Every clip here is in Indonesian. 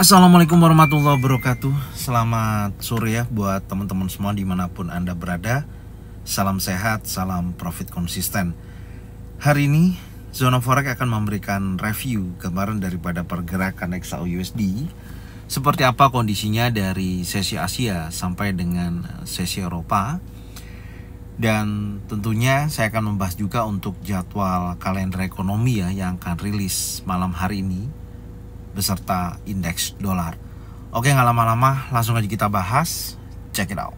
Assalamualaikum warahmatullahi wabarakatuh Selamat sore ya buat teman-teman semua dimanapun Anda berada Salam sehat, salam profit konsisten Hari ini Zona Forex akan memberikan review kemarin daripada pergerakan XAU USD Seperti apa kondisinya dari sesi Asia sampai dengan sesi Eropa Dan tentunya saya akan membahas juga untuk jadwal kalender ekonomi ya yang akan rilis malam hari ini beserta indeks dolar. Oke, nggak lama-lama, langsung aja kita bahas. Check it out.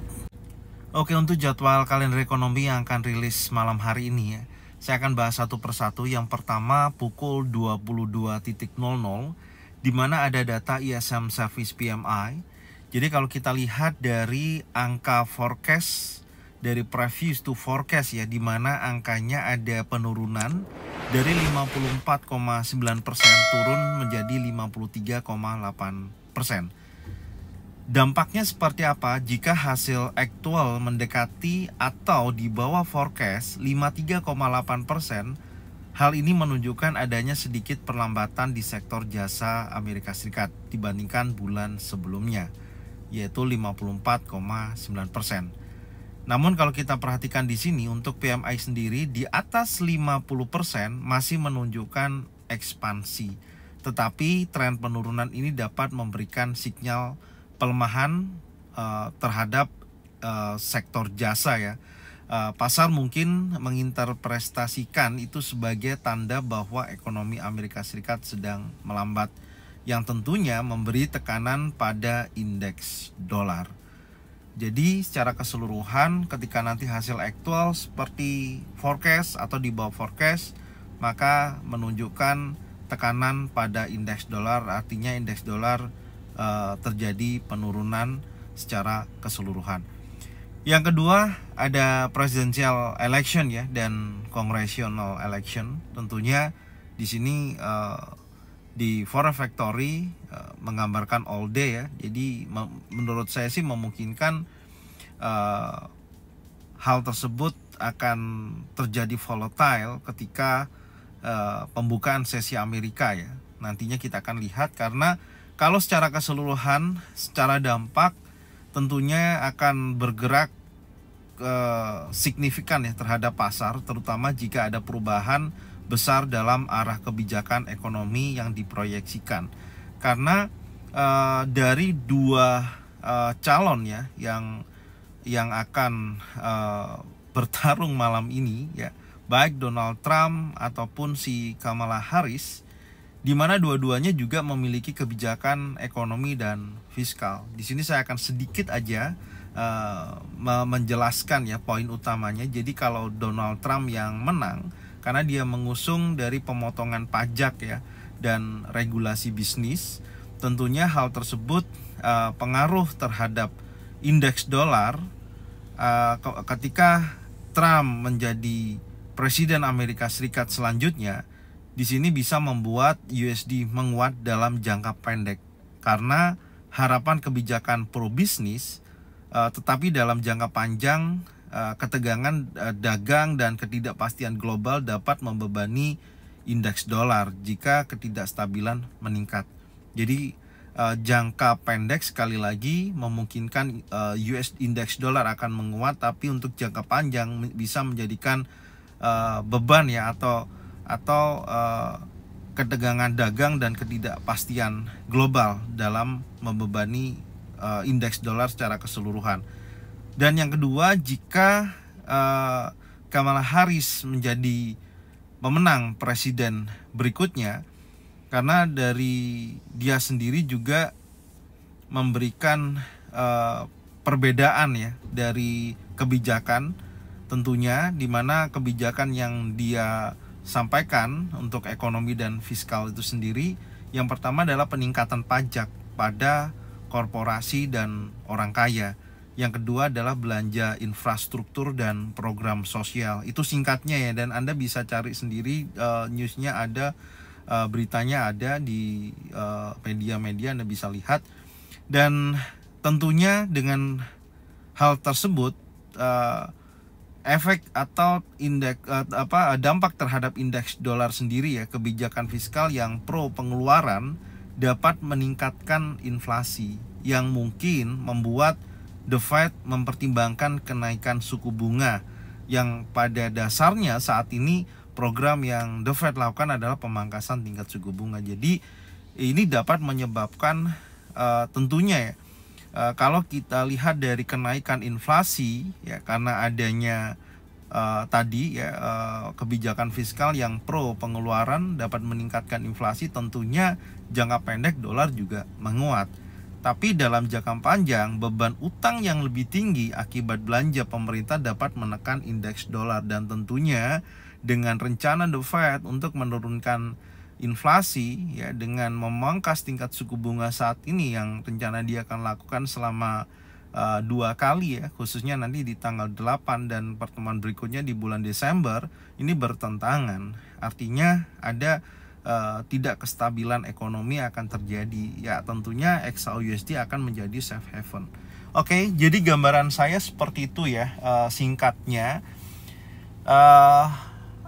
Oke, untuk jadwal kalender ekonomi yang akan rilis malam hari ini ya. Saya akan bahas satu persatu. Yang pertama pukul 22.00 di mana ada data ISM Service PMI. Jadi kalau kita lihat dari angka forecast dari previous to forecast ya di mana angkanya ada penurunan dari 54,9% persen turun menjadi 53,8%. persen. Dampaknya seperti apa jika hasil aktual mendekati atau di bawah forecast 53,8%? persen? Hal ini menunjukkan adanya sedikit perlambatan di sektor jasa Amerika Serikat dibandingkan bulan sebelumnya, yaitu 54,9 persen. Namun kalau kita perhatikan di sini untuk PMI sendiri di atas 50% masih menunjukkan ekspansi. Tetapi tren penurunan ini dapat memberikan sinyal pelemahan uh, terhadap uh, sektor jasa ya. Uh, pasar mungkin menginterpretasikan itu sebagai tanda bahwa ekonomi Amerika Serikat sedang melambat yang tentunya memberi tekanan pada indeks dolar. Jadi secara keseluruhan ketika nanti hasil aktual seperti forecast atau di bawah forecast maka menunjukkan tekanan pada indeks dolar artinya indeks dolar e, terjadi penurunan secara keseluruhan. Yang kedua ada presidential election ya dan congressional election tentunya di sini eh, di Foreign Factory eh, menggambarkan all day ya. Jadi menurut saya sih memungkinkan uh, hal tersebut akan terjadi volatile ketika uh, pembukaan sesi Amerika ya. Nantinya kita akan lihat karena kalau secara keseluruhan, secara dampak tentunya akan bergerak uh, signifikan ya terhadap pasar terutama jika ada perubahan besar dalam arah kebijakan ekonomi yang diproyeksikan karena uh, dari dua uh, calon ya yang yang akan uh, bertarung malam ini ya baik Donald Trump ataupun si Kamala Harris di mana dua-duanya juga memiliki kebijakan ekonomi dan fiskal. Di sini saya akan sedikit aja uh, menjelaskan ya poin utamanya. Jadi kalau Donald Trump yang menang, karena dia mengusung dari pemotongan pajak ya dan regulasi bisnis. Tentunya hal tersebut uh, pengaruh terhadap indeks dolar uh, ketika Trump menjadi presiden Amerika Serikat selanjutnya. Di sini bisa membuat USD menguat dalam jangka pendek karena harapan kebijakan pro bisnis uh, eh, tetapi dalam jangka panjang Eh, ketegangan eh, dagang dan ketidakpastian global dapat membebani indeks dolar jika ketidakstabilan meningkat. Jadi eh, jangka pendek sekali lagi memungkinkan US indeks dolar akan menguat tapi untuk jangka panjang bisa menjadikan beban ya atau atau ketegangan dagang dan ketidakpastian global dalam membebani indeks dolar secara keseluruhan. Dan yang kedua, jika uh, Kamala Harris menjadi pemenang presiden berikutnya, karena dari dia sendiri juga memberikan uh, perbedaan ya dari kebijakan tentunya di mana kebijakan yang dia sampaikan untuk ekonomi dan fiskal itu sendiri yang pertama adalah peningkatan pajak pada korporasi dan orang kaya yang kedua adalah belanja infrastruktur dan program sosial. Itu singkatnya ya dan Anda bisa cari sendiri uh, newsnya ada uh, beritanya ada di eh, media-media uh, Anda bisa lihat. Dan tentunya dengan hal tersebut uh, efek atau indeks uh, apa dampak terhadap indeks dolar sendiri ya kebijakan fiskal yang pro pengeluaran dapat meningkatkan inflasi yang mungkin membuat The Fed mempertimbangkan kenaikan suku bunga yang pada dasarnya saat ini program yang The Fed lakukan adalah pemangkasan tingkat suku bunga. Jadi ini dapat menyebabkan uh, tentunya ya uh, kalau kita lihat dari kenaikan inflasi ya karena adanya uh, tadi ya uh, kebijakan fiskal yang pro pengeluaran dapat meningkatkan inflasi tentunya jangka pendek dolar juga menguat tapi dalam jangka panjang, beban utang yang lebih tinggi akibat belanja pemerintah dapat menekan indeks dolar dan tentunya dengan rencana The Fed untuk menurunkan inflasi ya dengan memangkas tingkat suku bunga saat ini yang rencana dia akan lakukan selama uh, dua kali ya khususnya nanti di tanggal 8 dan pertemuan berikutnya di bulan Desember ini bertentangan artinya ada Eh, tidak kestabilan ekonomi akan terjadi. Ya tentunya XAUUSD akan menjadi safe haven. Oke, okay, jadi gambaran saya seperti itu ya uh, singkatnya. Uh,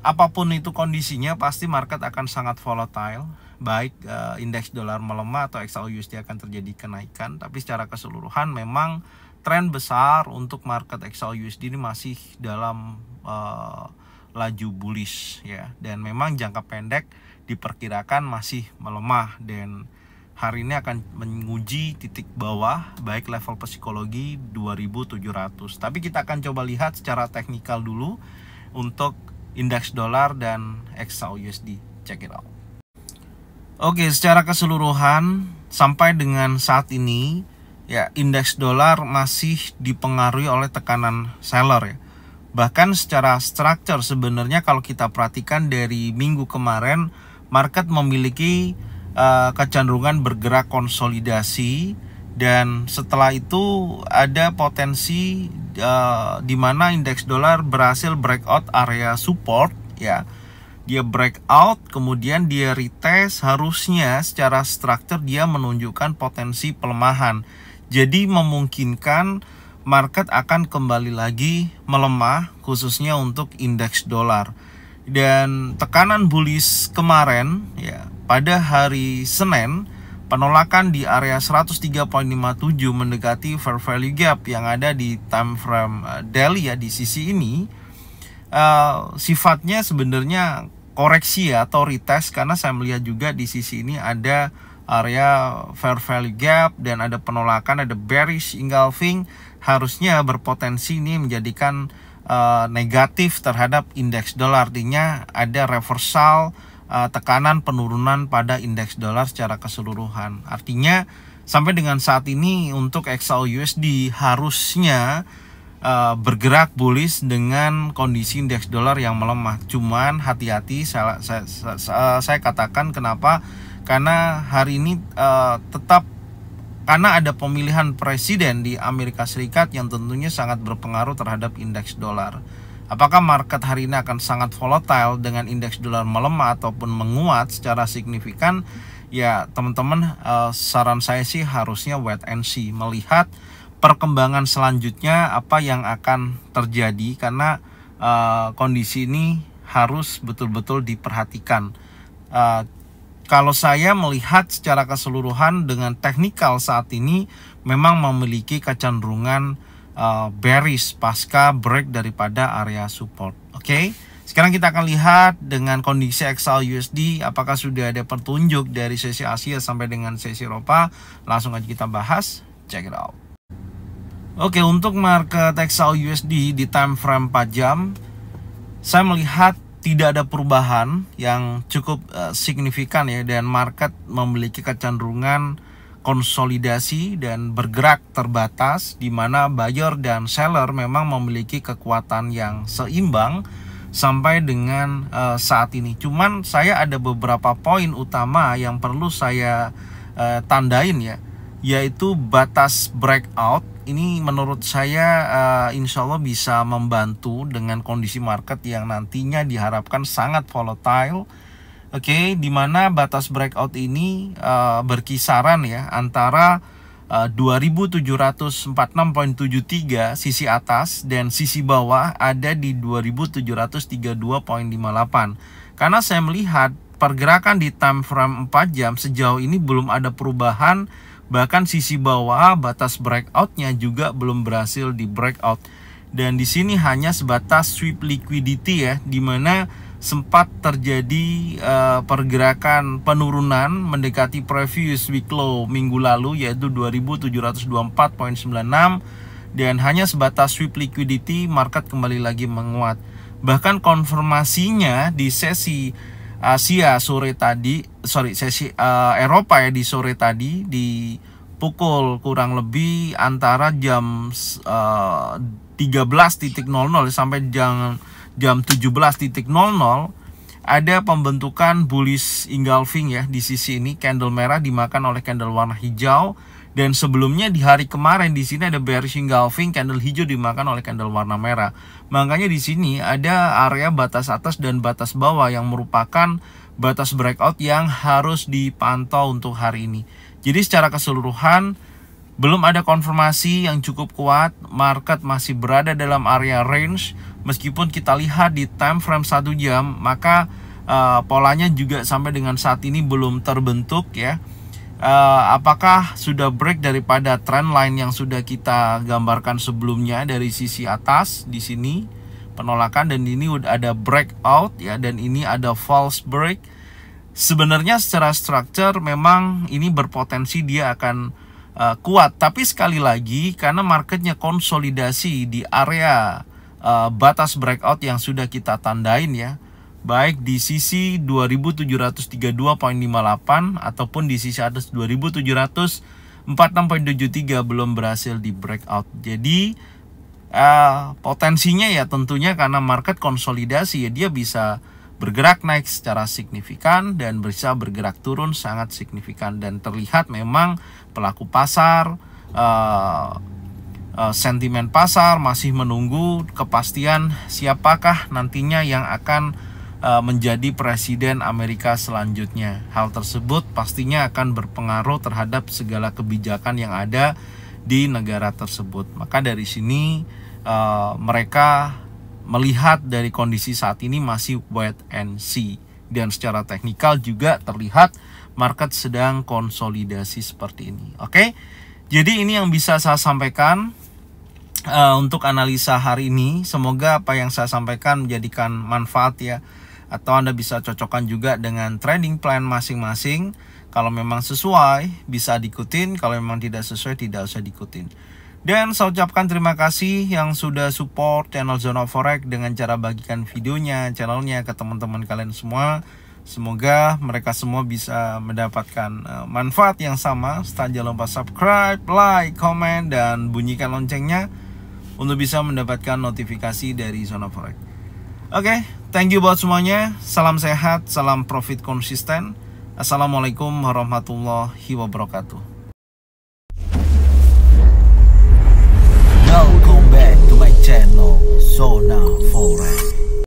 apapun itu kondisinya pasti market akan sangat volatile baik uh, indeks dolar melemah atau XAUUSD akan terjadi kenaikan tapi secara keseluruhan memang tren besar untuk market XAUUSD ini masih dalam uh, laju bullish ya dan memang jangka pendek diperkirakan masih melemah dan hari ini akan menguji titik bawah baik level psikologi 2700 tapi kita akan coba lihat secara teknikal dulu untuk indeks dolar dan XAU USD check it out oke secara keseluruhan sampai dengan saat ini ya indeks dolar masih dipengaruhi oleh tekanan seller ya bahkan secara structure sebenarnya kalau kita perhatikan dari minggu kemarin market memiliki uh, kecenderungan bergerak konsolidasi dan setelah itu ada potensi uh, di mana indeks dolar berhasil breakout area support ya. Dia breakout kemudian dia retest harusnya secara struktur dia menunjukkan potensi pelemahan. Jadi memungkinkan market akan kembali lagi melemah khususnya untuk indeks dolar. Dan tekanan bullish kemarin ya pada hari Senin penolakan di area 103.57 mendekati fair value gap yang ada di time frame eh, daily ya di sisi ini uh, sifatnya sebenarnya koreksi ya, atau retest karena saya melihat juga di sisi ini ada area fair value gap dan ada penolakan ada bearish engulfing harusnya berpotensi ini menjadikan Eh, negatif terhadap indeks dolar artinya ada reversal eh, tekanan penurunan pada indeks dolar secara keseluruhan artinya sampai dengan saat ini untuk XAU USD harusnya eh, bergerak bullish dengan kondisi indeks dolar yang melemah cuman hati-hati saya, saya, saya, saya katakan kenapa karena hari ini tetap karena ada pemilihan presiden di Amerika Serikat yang tentunya sangat berpengaruh terhadap indeks dolar. Apakah market hari ini akan sangat volatile dengan indeks dolar melemah ataupun menguat secara signifikan? Ya, teman-teman, eh, saran saya sih harusnya wait and see, melihat perkembangan selanjutnya apa yang akan terjadi karena eh, kondisi ini harus betul-betul diperhatikan. Eh, kalau saya melihat secara keseluruhan dengan teknikal saat ini memang memiliki kecenderungan uh, bearish pasca break daripada area support. Oke. Okay? Sekarang kita akan lihat dengan kondisi XL USD apakah sudah ada petunjuk dari sesi Asia sampai dengan sesi Eropa. Langsung aja kita bahas. Check it out. Oke, untuk market XL USD di time frame 4 jam saya melihat tidak ada perubahan yang cukup uh, signifikan ya dan market memiliki kecenderungan konsolidasi dan bergerak terbatas di mana buyer dan seller memang memiliki kekuatan yang seimbang sampai dengan uh, saat ini. Cuman saya ada beberapa poin utama yang perlu saya uh, tandain ya, yaitu batas breakout ini menurut saya uh, insya Allah bisa membantu dengan kondisi market yang nantinya diharapkan sangat volatile. Oke, okay, di mana batas breakout ini uh, berkisaran ya antara eh, uh, 2746.73 sisi atas dan sisi bawah ada di 2732.58. Karena saya melihat pergerakan di time frame 4 jam sejauh ini belum ada perubahan Bahkan sisi bawah batas breakoutnya juga belum berhasil di breakout. Dan di sini hanya sebatas sweep liquidity ya, di mana sempat terjadi uh, pergerakan penurunan mendekati previous week low minggu lalu yaitu 2724.96 dan hanya sebatas sweep liquidity market kembali lagi menguat. Bahkan konfirmasinya di sesi Asia sore tadi, sorry sesi uh, Eropa ya di sore tadi di pukul kurang lebih antara jam uh, eh, 13.00 sampai jam jam 17.00 ada pembentukan bullish engulfing ya di sisi ini candle merah dimakan oleh candle warna hijau dan sebelumnya di hari kemarin di sini ada bearish engulfing candle hijau dimakan oleh candle warna merah. Makanya di sini ada area batas atas dan batas bawah yang merupakan batas breakout yang harus dipantau untuk hari ini. Jadi secara keseluruhan belum ada konfirmasi yang cukup kuat, market masih berada dalam area range. Meskipun kita lihat di time frame satu jam, maka uh, polanya juga sampai dengan saat ini belum terbentuk ya uh, apakah sudah break daripada trend line yang sudah kita gambarkan sebelumnya dari sisi atas di sini penolakan dan ini udah ada breakout ya dan ini ada false break. Sebenarnya secara structure memang ini berpotensi dia akan uh, kuat, tapi sekali lagi karena marketnya konsolidasi di area uh, batas breakout yang sudah kita tandain ya baik di sisi 2732.58 ataupun di sisi atas 2746.73 belum berhasil di breakout. Jadi uh, potensinya ya tentunya karena market konsolidasi ya dia bisa bergerak naik secara signifikan dan bisa bergerak turun sangat signifikan dan terlihat memang pelaku pasar uh, sentimen pasar masih menunggu kepastian siapakah nantinya yang akan Eh, menjadi presiden Amerika selanjutnya. Hal tersebut pastinya akan berpengaruh terhadap segala kebijakan yang ada di negara tersebut. Maka dari sini eh, mereka melihat dari kondisi saat ini masih wait and see dan secara teknikal juga terlihat market sedang konsolidasi seperti ini. Oke, okay? jadi ini yang bisa saya sampaikan uh, untuk analisa hari ini. Semoga apa yang saya sampaikan menjadikan manfaat ya atau Anda bisa cocokkan juga dengan trading plan masing-masing. Kalau memang sesuai, bisa diikutin. Kalau memang tidak sesuai, tidak usah diikutin. Dan saya ucapkan terima kasih yang sudah support channel Zona Forex dengan cara bagikan videonya, channelnya ke teman-teman kalian semua. Semoga mereka semua bisa mendapatkan eh, manfaat yang sama. Jangan lupa subscribe, like, komen, dan bunyikan loncengnya untuk bisa mendapatkan notifikasi dari Zona Forex. Oke, Thank you buat semuanya. Salam sehat, salam profit konsisten. Assalamualaikum warahmatullahi wabarakatuh. Welcome back to my channel Zona Forex.